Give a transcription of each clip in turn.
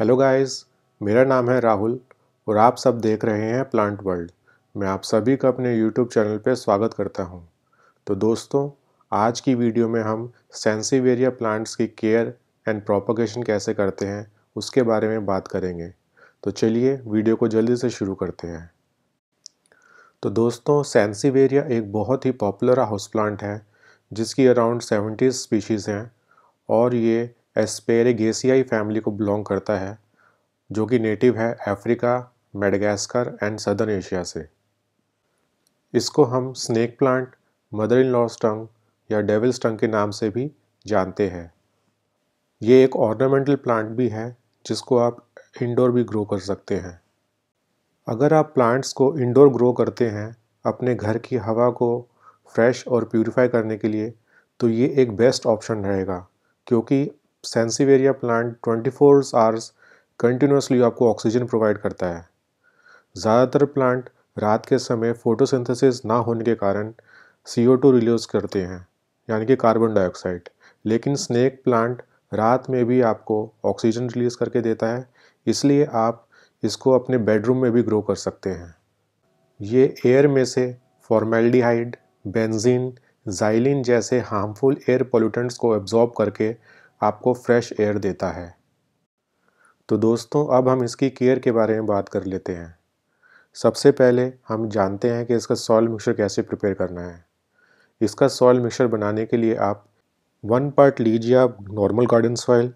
Hello guys मेरा नाम है राहुल और आप सब देख रहे हैं प्लांट वर्ल्ड मैं आप सभी का अपने यूट्यूब चैनल पर स्वागत करता हूं। तो दोस्तों आज की वीडियो में हम सेंसिवेरिया प्लांट्स की केयर एंड प्रोपोगेशन कैसे करते हैं उसके बारे में बात करेंगे तो चलिए वीडियो को जल्दी से शुरू करते हैं तो दोस्तों सेंसिवेरिया एक बहुत ही पॉपुलर हाउस प्लांट है जिसकी अराउंड सेवेंटी स्पीशीज़ हैं और ये एस्पेरेगेसियाई फैमिली को बिलोंग करता है जो कि नेटिव है Africa Madagascar and southern Asia से इसको हम snake plant mother in law tongue या डेविल स्टंग के नाम से भी जानते हैं ये एक ऑर्नामेंटल प्लांट भी है जिसको आप इंडोर भी ग्रो कर सकते हैं अगर आप प्लांट्स को इंडोर ग्रो करते हैं अपने घर की हवा को फ्रेश और प्योरीफाई करने के लिए तो ये एक बेस्ट ऑप्शन रहेगा क्योंकि सेंसीवेरिया प्लांट 24 आवर्स कंटिन्यूसली आपको ऑक्सीजन प्रोवाइड करता है ज़्यादातर प्लांट रात के समय फोटोसिंथेसिस ना होने के कारण सी ओ टू रिलीज करते हैं यानी कि कार्बन डाइऑक्साइड लेकिन स्नैक प्लांट रात में भी आपको ऑक्सीजन रिलीज़ करके देता है इसलिए आप इसको अपने बेडरूम में भी ग्रो कर सकते हैं ये एयर में से फॉर्मेल्डिहाइड बेंजीन जाइलिन जैसे हार्मफुल एयर पोल्यूटेंट्स को एब्जॉर्ब करके आपको फ्रेश एयर देता है तो दोस्तों अब हम इसकी केयर के बारे में बात कर लेते हैं सबसे पहले हम जानते हैं कि इसका सॉयल मिक्सर कैसे प्रिपेयर करना है इसका सॉयल मिक्सर बनाने के लिए आप वन पार्ट लीजिए आप normal garden soil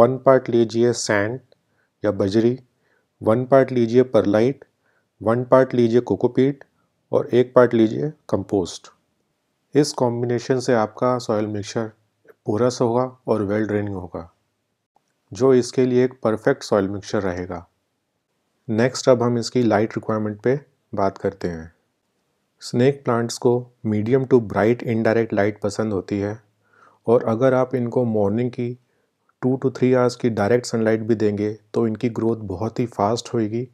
one part लीजिए सैंड या बजरी वन पार्ट लीजिए परलाइट वन पार्ट लीजिए कोकोपीट और एक पार्ट लीजिए कंपोस्ट इस कॉम्बिनेशन से आपका सॉयल मिक्सर पोरस होगा और वेल ड्रेनिंग होगा जो इसके लिए एक परफेक्ट सॉइल मिक्सचर रहेगा नेक्स्ट अब हम इसकी लाइट रिक्वायरमेंट पे बात करते हैं स्नैक प्लांट्स को medium to bright indirect light पसंद होती है और अगर आप इनको मॉर्निंग की टू टू थ्री आवर्स की डायरेक्ट सनलाइट भी देंगे तो इनकी ग्रोथ बहुत ही फास्ट होएगी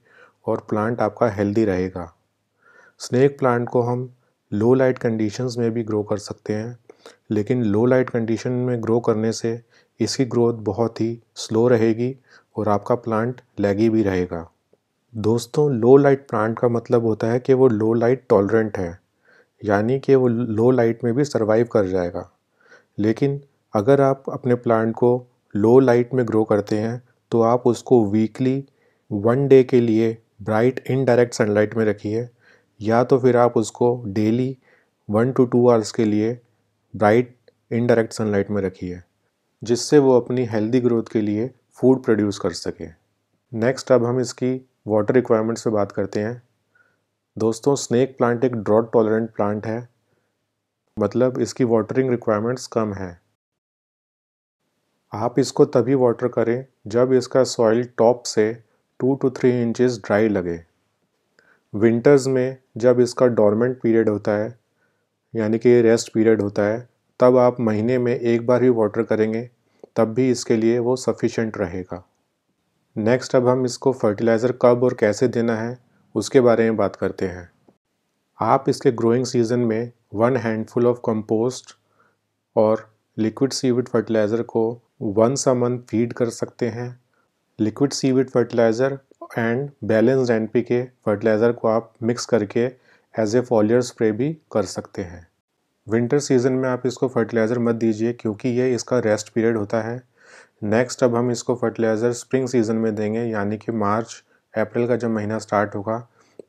और प्लांट आपका हेल्दी रहेगा स्नैक प्लांट को हम लो लाइट कंडीशंस में भी ग्रो कर सकते हैं लेकिन लो लाइट कंडीशन में ग्रो करने से इसकी ग्रोथ बहुत ही स्लो रहेगी और आपका प्लांट लैगी भी रहेगा दोस्तों लो लाइट प्लांट का मतलब होता है कि वो लो लाइट टॉलरेंट है यानी कि वो लो लाइट में भी सर्वाइव कर जाएगा लेकिन अगर आप अपने प्लांट को लो लाइट में ग्रो करते हैं तो आप उसको वीकली वन डे के लिए ब्राइट इनडायरेक्ट सनलाइट में रखिए या तो फिर आप उसको daily one two two hours के लिए ब्राइट इनडायरेक्ट सनलाइट में रखिए जिससे वो अपनी हेल्दी ग्रोथ के लिए फूड प्रोड्यूस कर सके नेक्स्ट अब हम इसकी वाटर रिक्वायरमेंट से बात करते हैं दोस्तों स्नैक प्लांट एक ड्रॉट टॉलरेंट प्लांट है मतलब इसकी वाटरिंग रिक्वायरमेंट्स कम है आप इसको तभी वाटर करें जब इसका सॉइल टॉप से two two three inches dry लगे विंटर्स में जब इसका डॉर्मेंट पीरियड होता है यानी कि रेस्ट पीरियड होता है तब आप महीने में एक बार ही वाटर करेंगे तब भी इसके लिए वो सफिशेंट रहेगा नेक्स्ट अब हम इसको फर्टिलाइज़र कब और कैसे देना है उसके बारे में बात करते हैं आप इसके ग्रोइंग सीज़न में वन हैंडफुल ऑफ कंपोस्ट और लिक्विड सीविड फर्टिलाइज़र को वन सा मंथ फीड कर सकते हैं liquid seaweed fertilizer and balanced NPK fertilizer को आप मिक्स करके एज ए फॉलियर स्प्रे भी कर सकते हैं विंटर सीजन में आप इसको फर्टिलाइज़र मत दीजिए क्योंकि ये इसका रेस्ट पीरियड होता है नेक्स्ट अब हम इसको फर्टिलाइज़र स्प्रिंग सीज़न में देंगे यानी कि मार्च अप्रैल का जब महीना स्टार्ट होगा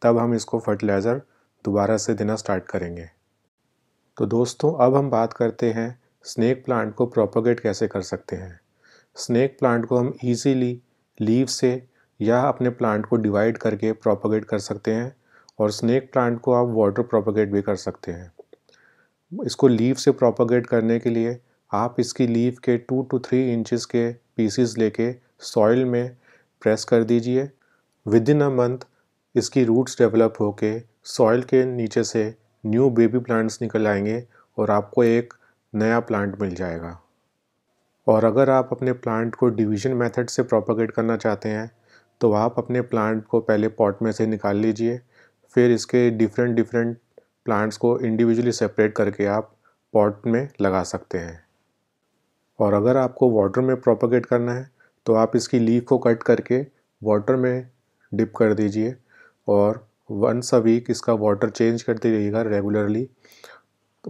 तब हम इसको फर्टिलाइज़र दोबारा से देना स्टार्ट करेंगे तो दोस्तों अब हम बात करते हैं स्नैक प्लांट को प्रोपोगेट कैसे कर सकते हैं स्नैक प्लांट को हम ईजीली लीव से या अपने प्लांट को डिवाइड करके प्रोपोगेट कर सकते हैं और स्नेक प्लांट को आप वाटर प्रोपोगेट भी कर सकते हैं इसको लीव से प्रोपोगेट करने के लिए आप इसकी लीव के टू टू थ्री इंचज़ के पीसीस लेके सॉइल में प्रेस कर दीजिए विद इन अ मंथ इसकी रूट्स डेवलप होके सॉइल के नीचे से न्यू बेबी प्लांट्स निकल आएंगे और आपको एक नया प्लांट मिल जाएगा और अगर आप अपने प्लांट को डिवीजन मेथड से प्रोपोगेट करना चाहते हैं तो आप अपने प्लांट को पहले पॉट में से निकाल लीजिए फिर इसके डिफरेंट डिफरेंट प्लांट्स को इंडिविजुअली सेपरेट करके आप पॉट में लगा सकते हैं और अगर आपको वाटर में प्रोपोगेट करना है तो आप इसकी लीफ को कट करके वाटर में डिप कर दीजिए और वंस अ वीक इसका वाटर चेंज करते रहिएगा रेगुलरली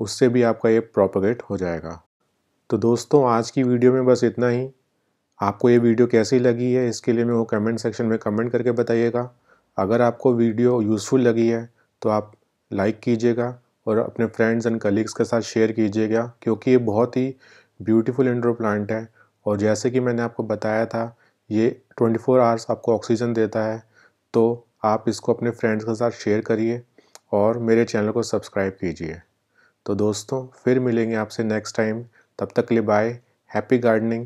उससे भी आपका ये प्रोपोगेट हो जाएगा तो दोस्तों आज की वीडियो में बस इतना ही आपको ये वीडियो कैसी लगी है इसके लिए मैं वो कमेंट सेक्शन में कमेंट करके बताइएगा अगर आपको वीडियो यूज़फुल लगी है तो आप लाइक कीजिएगा और अपने फ्रेंड्स एंड कलीग्स के साथ शेयर कीजिएगा क्योंकि ये बहुत ही ब्यूटीफुल इंड्रो प्लांट है और जैसे कि मैंने आपको बताया था ये 24 फोर आवर्स आपको ऑक्सीजन देता है तो आप इसको अपने फ्रेंड्स के साथ शेयर करिए और मेरे चैनल को सब्सक्राइब कीजिए तो दोस्तों फिर मिलेंगे आपसे नेक्स्ट टाइम तब तक के लिए बाय हैप्पी गार्डनिंग